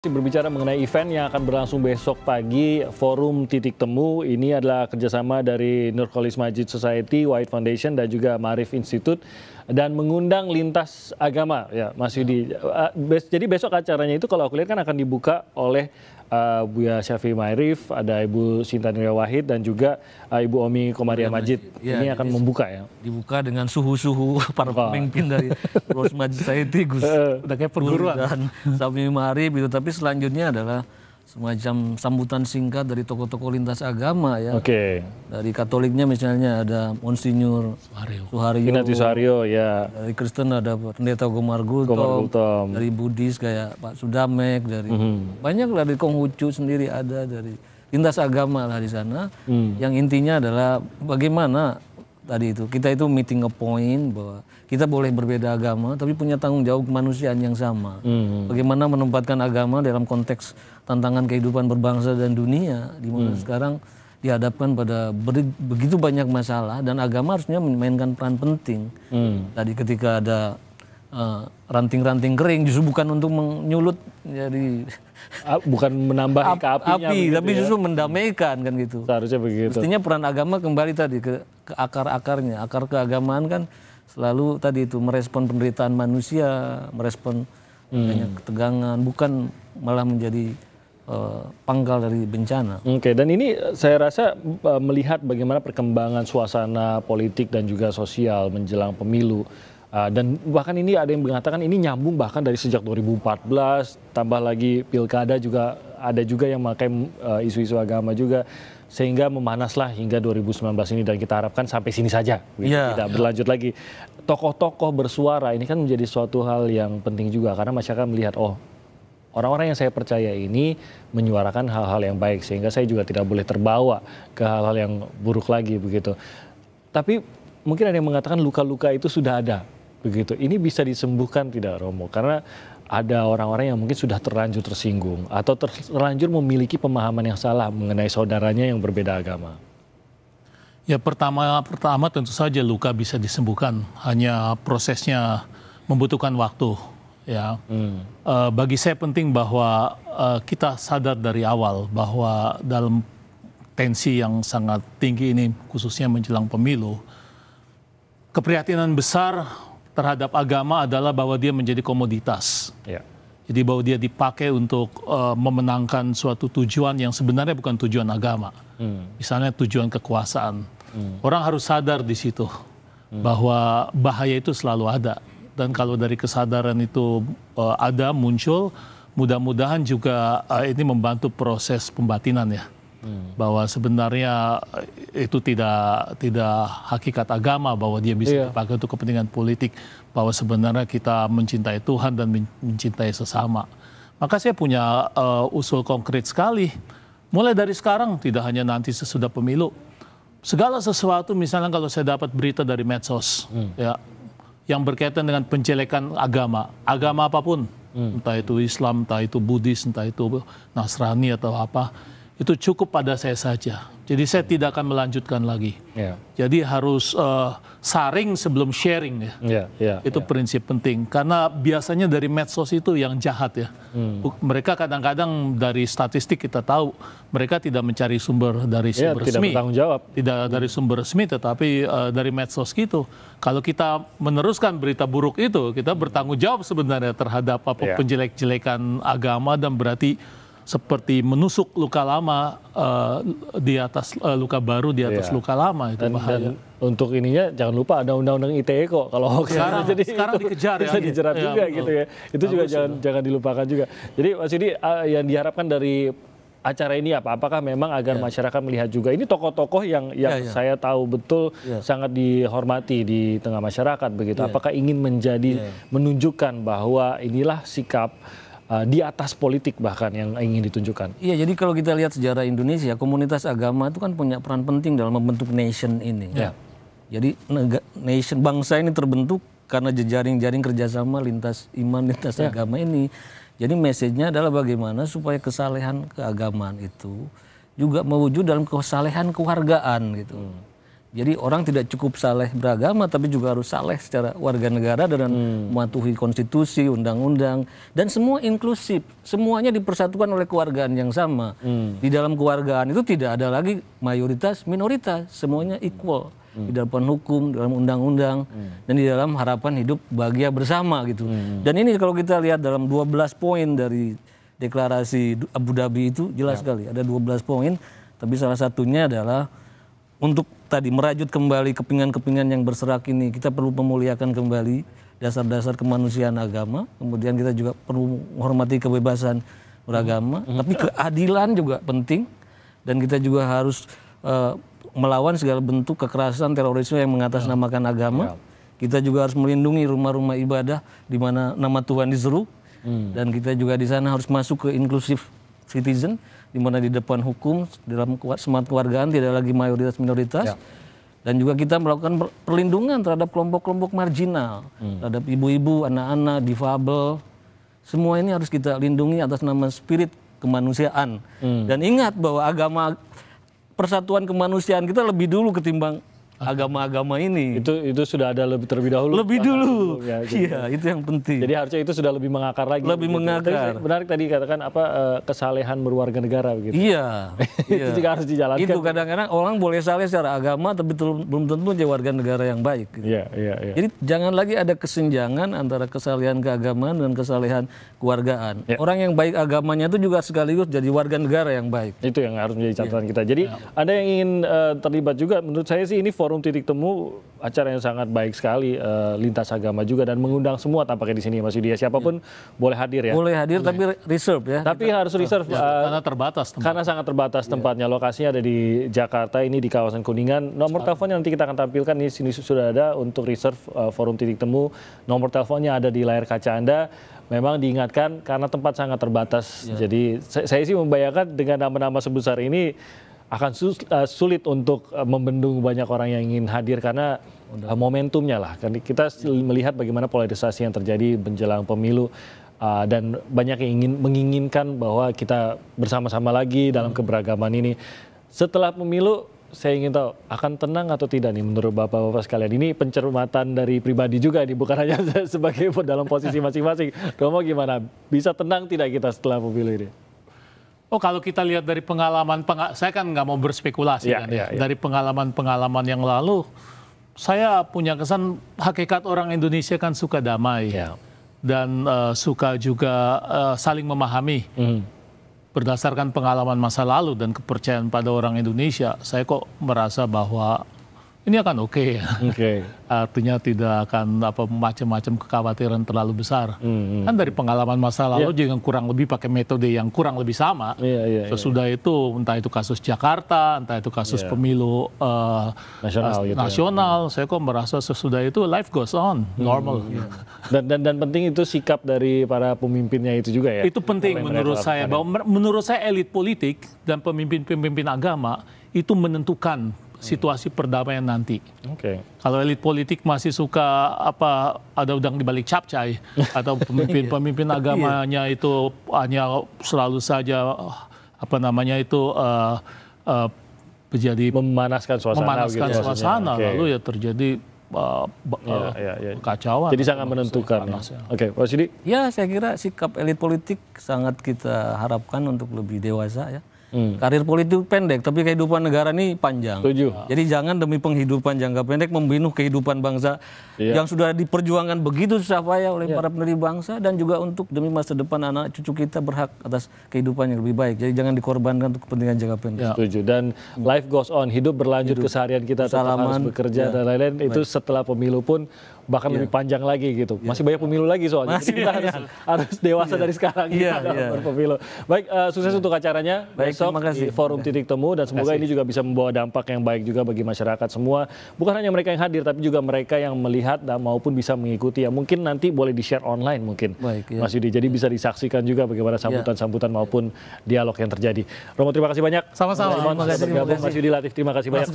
Berbicara mengenai event yang akan berlangsung besok pagi, Forum Titik Temu ini adalah kerjasama dari Nurkolis Majid Society, White Foundation, dan juga Marif Institute, dan mengundang lintas agama, ya Mas Yudi. Eh, jadi besok acaranya itu kalau aku lihat kan akan dibuka oleh uh, Buya Syafii Ma'rif, ada Ibu Sinta Nuria Wahid dan juga uh, Ibu Omi Komaria Majid. Ya, ini akan membuka ya. Dibuka dengan suhu-suhu para oh. pemimpin dari Rose Majid Saiti, Gus. Eh, udah kayak perguruan. Dan Syafi Ma'rif itu tapi selanjutnya adalah semacam sambutan singkat dari tokoh-tokoh lintas agama ya. Oke. Okay. Dari Katoliknya misalnya ada Monsinyur Suhario. Suhario. Suhario ya. Dari Kristen ada Pendeta Gomar Gultom. Dari Buddhis kayak Pak Sudamek dari mm -hmm. banyak dari Konghucu sendiri ada dari lintas agama lah di sana. Mm. Yang intinya adalah bagaimana tadi itu kita itu meeting a point bahwa kita boleh berbeda agama tapi punya tanggung jawab kemanusiaan yang sama hmm. bagaimana menempatkan agama dalam konteks tantangan kehidupan berbangsa dan dunia di mana hmm. sekarang dihadapkan pada begitu banyak masalah dan agama harusnya memainkan peran penting hmm. tadi ketika ada eh, ranting-ranting uh, kering justru bukan untuk menyulut jadi ah, bukan menambah ap, api tapi ya. justru mendamaikan kan gitu seharusnya begitu mestinya peran agama kembali tadi ke ke akar-akarnya. Akar keagamaan kan selalu tadi itu merespon penderitaan manusia, merespon hmm. banyak ketegangan, bukan malah menjadi eh, pangkal dari bencana. Oke, okay, dan ini eh, saya rasa eh, melihat bagaimana perkembangan suasana politik dan juga sosial menjelang pemilu Eh, dan bahkan ini ada yang mengatakan ini nyambung bahkan dari sejak 2014 tambah lagi pilkada juga ada juga yang memakai eh, isu-isu uh, agama juga sehingga memanaslah hingga 2019 ini dan kita harapkan sampai sini saja gitu. yeah. tidak berlanjut lagi tokoh-tokoh bersuara ini kan menjadi suatu hal yang penting juga karena masyarakat melihat oh orang-orang yang saya percaya ini menyuarakan hal-hal yang baik sehingga saya juga tidak boleh terbawa ke hal-hal yang buruk lagi begitu tapi mungkin ada yang mengatakan luka-luka itu sudah ada begitu ini bisa disembuhkan tidak Romo karena ada orang-orang yang mungkin sudah terlanjur tersinggung atau terlanjur memiliki pemahaman yang salah mengenai saudaranya yang berbeda agama. Ya pertama pertama tentu saja luka bisa disembuhkan hanya prosesnya membutuhkan waktu ya. Hmm. E, bagi saya penting bahwa e, kita sadar dari awal bahwa dalam tensi yang sangat tinggi ini khususnya menjelang pemilu keprihatinan besar terhadap agama adalah bahwa dia menjadi komoditas. Ya. Jadi bahwa dia dipakai untuk uh, memenangkan suatu tujuan yang sebenarnya bukan tujuan agama. Hmm. Misalnya tujuan kekuasaan. Hmm. Orang harus sadar di situ hmm. bahwa bahaya itu selalu ada. Dan kalau dari kesadaran itu uh, ada muncul, mudah-mudahan juga uh, ini membantu proses pembatinan ya. Hmm. bahwa sebenarnya itu tidak tidak hakikat agama bahwa dia bisa iya. dipakai untuk kepentingan politik bahwa sebenarnya kita mencintai Tuhan dan mencintai sesama maka saya punya uh, usul konkret sekali mulai dari sekarang tidak hanya nanti sesudah pemilu segala sesuatu misalnya kalau saya dapat berita dari medsos hmm. ya yang berkaitan dengan penjelekan agama agama apapun hmm. entah itu Islam entah itu Buddhis entah itu Nasrani atau apa itu cukup pada saya saja. Jadi saya tidak akan melanjutkan lagi. Yeah. Jadi harus uh, saring sebelum sharing ya. Yeah, yeah, itu yeah. prinsip penting karena biasanya dari medsos itu yang jahat ya. Hmm. Mereka kadang-kadang dari statistik kita tahu mereka tidak mencari sumber dari ya, sumber yeah, resmi. Tidak bertanggung jawab. Tidak hmm. dari sumber resmi tetapi uh, dari medsos gitu. Kalau kita meneruskan berita buruk itu, kita bertanggung jawab sebenarnya terhadap apa yeah. penjelek-jelekan agama dan berarti seperti menusuk luka lama uh, di atas uh, luka baru di atas yeah. luka lama itu dan, bahaya. Dan untuk ininya jangan lupa ada undang-undang ITE kok kalau iya, sekarang, jadi sekarang itu dikejar ya. bisa ya. dijerat ya, juga ya, gitu ya. Itu juga sudah. jangan jangan dilupakan juga. Jadi Mas ini uh, yang diharapkan dari acara ini apa? Apakah memang agar ya. masyarakat melihat juga ini tokoh-tokoh yang iya, yang ya, ya. saya tahu betul ya. sangat dihormati di tengah masyarakat begitu. Ya. Apakah ingin menjadi ya. menunjukkan bahwa inilah sikap uh, di atas politik bahkan yang ingin ditunjukkan. Iya, jadi kalau kita lihat sejarah Indonesia, komunitas agama itu kan punya peran penting dalam membentuk nation ini. Ya. Jadi nation bangsa ini terbentuk karena jejaring-jaring kerjasama lintas iman, lintas ya. agama ini. Jadi message-nya adalah bagaimana supaya kesalehan keagamaan itu juga mewujud dalam kesalehan kewargaan gitu. Hmm. Jadi orang tidak cukup saleh beragama tapi juga harus saleh secara warga negara dan hmm. mematuhi konstitusi, undang-undang dan semua inklusif. Semuanya dipersatukan oleh kewargaan yang sama. Hmm. Di dalam keluargaan itu tidak ada lagi mayoritas, minoritas, semuanya equal. Hmm. Di dalam hukum, dalam undang-undang hmm. dan di dalam harapan hidup bahagia bersama gitu. Hmm. Dan ini kalau kita lihat dalam 12 poin dari deklarasi Abu Dhabi itu jelas ya. sekali ada 12 poin tapi salah satunya adalah untuk tadi merajut kembali kepingan-kepingan yang berserak ini kita perlu memuliakan kembali dasar-dasar kemanusiaan agama kemudian kita juga perlu menghormati kebebasan beragama hmm tapi keadilan juga penting dan kita juga harus uh, melawan segala bentuk kekerasan terorisme yang mengatasnamakan yeah. agama ya. kita juga harus melindungi rumah-rumah ibadah di mana nama Tuhan diseru mm. dan kita juga di sana harus masuk ke inklusif citizen di mana di depan hukum dalam semangat kewargaan tidak lagi mayoritas minoritas. Ya. Dan juga kita melakukan perlindungan terhadap kelompok-kelompok marginal, hmm. terhadap ibu-ibu, anak-anak, difabel. Semua ini harus kita lindungi atas nama spirit kemanusiaan. Hmm. Dan ingat bahwa agama persatuan kemanusiaan kita lebih dulu ketimbang agama-agama ini. Itu itu sudah ada lebih terlebih dahulu. Lebih dulu. dulu. Ya, iya, itu yang penting. Jadi harusnya itu sudah lebih mengakar lagi. Lebih gitu. mengakar. Tadi, menarik tadi katakan apa eh, kesalehan berwarga negara begitu. Iya. itu iya. juga harus dijalankan. Itu kadang-kadang orang boleh saleh secara agama tapi belum tentu menjadi warga negara yang baik. Gitu. Iya, iya, iya. Jadi jangan lagi ada kesenjangan antara kesalehan keagamaan dan kesalehan kewargaan. Ya. Orang yang baik agamanya itu juga sekaligus jadi warga negara yang baik. Itu yang harus menjadi iya. catatan ya. kita. Jadi ya. ada yang ingin uh, terlibat juga menurut saya sih ini for forum titik temu acara yang sangat baik sekali e, lintas agama juga dan mengundang semua tampaknya di sini ya, Mas Yudi siapapun ya. boleh hadir ya. Boleh hadir boleh. tapi reserve ya. Tapi Kita, harus reserve ya, karena terbatas tempat. Karena sangat terbatas ya. tempatnya. Lokasinya ada di Jakarta ini di kawasan Kuningan. Nomor teleponnya nanti kita akan tampilkan di sini sudah ada untuk reserve uh, forum titik temu. Nomor teleponnya ada di layar kaca Anda memang diingatkan karena tempat sangat terbatas. Ya. Jadi saya sih membayangkan dengan nama-nama sebesar ini akan eh, sulit untuk eh, membendung banyak orang yang ingin hadir karena eh, momentumnya lah. Kita melihat bagaimana polarisasi yang terjadi menjelang pemilu dan banyak yang ingin menginginkan bahwa kita bersama-sama lagi dalam keberagaman ini. Setelah pemilu, saya ingin tahu akan tenang atau tidak nih menurut bapak-bapak sekalian. Ini pencermatan dari pribadi juga nih, bukan hanya sebagai dalam posisi masing-masing. Romo gimana? Bisa tenang tidak kita setelah pemilu ini? Oh kalau kita lihat dari pengalaman, peng saya kan nggak mau berspekulasi yeah, kan yeah, ya. Yeah. Ya. Dari pengalaman-pengalaman yang lalu, saya punya kesan hakikat orang Indonesia kan suka damai yeah. dan uh, suka juga uh, saling memahami. Mm. Berdasarkan pengalaman masa lalu dan kepercayaan pada orang Indonesia, saya kok merasa bahwa ini akan oke okay, ya. Okay. Artinya tidak akan apa macam-macam kekhawatiran terlalu besar. Mm, -hmm. kan dari pengalaman masa lalu yeah. juga kurang lebih pakai metode yang kurang lebih sama. Yeah, yeah, iya. Sesudah yeah. itu entah itu kasus Jakarta, entah itu kasus yeah. pemilu uh, nasional, gitu ya. nasional ya. saya kok merasa sesudah itu life goes on mm, normal. Hmm, hmm. dan, dan dan penting itu sikap dari para pemimpinnya itu juga ya. Itu penting menurut saya bahwa ya? menurut saya elit politik dan pemimpin-pemimpin agama itu menentukan situasi perdamaian nanti. Okay. Kalau elit politik masih suka apa ada udang di balik capcai atau pemimpin-pemimpin iya. iya. agamanya itu hanya selalu saja apa namanya itu uh, uh, menjadi memanaskan suasana, gitu memanaskan gitu, suasana okay. lalu ya terjadi uh, eh, iya, kacauan. Jadi sangat menentukan. Ya. Ya. Oke, okay. Pak Sidi. Ya, saya kira sikap elit politik sangat kita harapkan untuk lebih dewasa ya. Hmm. Karir politik pendek, tapi kehidupan negara ini panjang. tujuh ah. Jadi jangan demi penghidupan jangka pendek membunuh kehidupan bangsa iya. yang sudah diperjuangkan begitu susah payah oleh iya. para pendiri bangsa dan juga untuk demi masa depan anak cucu kita berhak atas kehidupan yang lebih baik. Jadi jangan dikorbankan untuk kepentingan jangka pendek. Ya. Setuju. Dan hmm. life goes on, hidup berlanjut hidup. keseharian kita tetap harus bekerja ya. dan lain-lain. Itu setelah pemilu pun bahkan iya. lebih panjang lagi gitu. Iya. Masih banyak pemilu lagi soalnya. Masih, kita harus, harus dewasa iya. dari sekarang kita dalam berpemilu. Baik, uh, sukses untuk acaranya baik, besok terima kasih. Forum Titik Temu dan semoga ini juga bisa membawa dampak yang baik juga bagi masyarakat semua. Bukan hanya mereka yang hadir tapi juga mereka yang melihat dan maupun bisa mengikuti ya. Mungkin nanti boleh di-share online mungkin. Baik, yeah. Mas Yudi. Jadi bisa disaksikan juga bagaimana sambutan-sambutan maupun dialog yang terjadi. Romo terima kasih banyak. Sama-sama. Terima kasih. Mas Yudi Latif terima kasih banyak.